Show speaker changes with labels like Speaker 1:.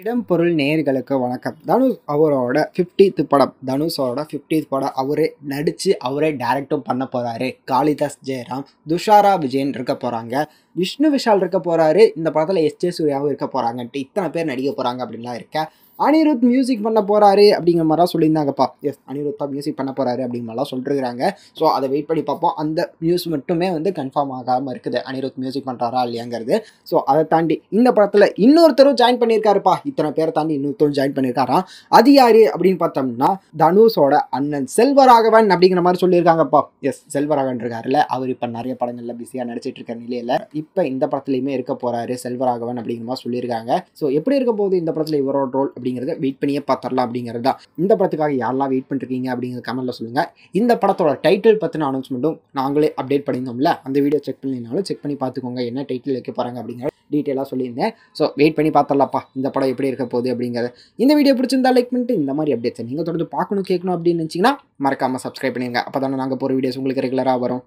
Speaker 1: இடம் பொருள் நேர்களுக்கு வணக்கம் தனுஷ் அவரோட ஃபிஃப்டீத் படம் தனுஷோட ஃபிஃப்டீத் படம் அவரே நடித்து அவரே டைரக்டும் பண்ண போகிறாரு காளிதாஸ் ஜெயராம் துஷாரா விஜயன் இருக்க போகிறாங்க விஷ்ணு விஷால் இருக்க போகிறாரு இந்த படத்தில் எஸ் ஜே சூர்யாவும் இருக்க போகிறாங்கன்ட்டு இத்தனை பேர் நடிக்க போகிறாங்க அப்படின்லாம் இருக்க அனிருத் மியூசிக் பண்ண போகிறாரு அப்படிங்கிற மாதிரிலாம் சொல்லியிருந்தாங்கப்பா எஸ் அனிருத்தா மியூசிக் பண்ண போகிறாரு அப்படிங்கிற மாதிரிலாம் சொல்லிருக்கிறாங்க ஸோ அதை வெயிட் பண்ணி பார்ப்போம் அந்த நியூஸ் மட்டுமே வந்து கன்ஃபார்ம் ஆகாமல் இருக்குது அனிருத் மியூசிக் பண்ணுறாரா இல்லையாங்கிறது ஸோ அதை தாண்டி இந்த படத்தில் இன்னொருத்தரும் ஜாயின் பண்ணியிருக்காருப்பா இத்தனை பேரை தாண்டி இன்னொருத்தரும் ஜாயின் பண்ணியிருக்காராம் அது யார் அப்படின்னு பார்த்தோம்னா தனுஷோட அண்ணன் செல்வராகவன் அப்படிங்கிற மாதிரி சொல்லியிருக்காங்கப்பா எஸ் செல்வராகவன் இருக்காருல்ல அவர் இப்போ நிறைய படங்களில் பிஸியாக நடிச்சிட்டு இருக்க நிலையில் இப்போ இந்த படத்துலையுமே இருக்க போகிறாரு செல்வராகவன் அப்படிங்கிற மாதிரி சொல்லியிருக்காங்க ஸோ எப்படி இருக்க போகுது இந்த படத்தில் இவரோட ரோல் அப்படி அப்படிங்கிறத வெயிட் பண்ணியே பார்த்துடலாம் அப்படிங்கிறது தான் இந்த படத்துக்காக யாரெல்லாம் வெயிட் பண்ணிருக்கீங்க அப்படிங்கிற கமெண்ட்டில் சொல்லுங்கள் இந்த படத்தோட டைட்டில் பற்றின அனௌன்ஸ்மெண்ட்டும் நாங்களே அப்டேட் பண்ணியிருந்தோம்ல அந்த வீடியோ செக் பண்ணினாலும் செக் பண்ணி பார்த்துக்கோங்க என்ன டைட்டில் வைக்க போகிறாங்க அப்படிங்கிற டீட்டெயிலாக சொல்லியிருந்தேன் ஸோ வெயிட் பண்ணி பார்த்துடலாப்பா இந்த படம் எப்படி இருக்க போகுது அப்படிங்கிறத இந்த வீடியோ பிடிச்சிருந்தா லைக் பண்ணிட்டு இந்த மாதிரி அப்டேட்ஸ் நீங்கள் தொடர்ந்து பார்க்கணும் கேட்கணும் அப்படின்னு நினச்சிங்கன்னா மறக்காமல் சப்ஸ்கிரைப் பண்ணிடுங்க அப்போ தானே நாங்கள் போகிற வீடியோஸ் உங்களுக்கு ரெகுலராக வரும்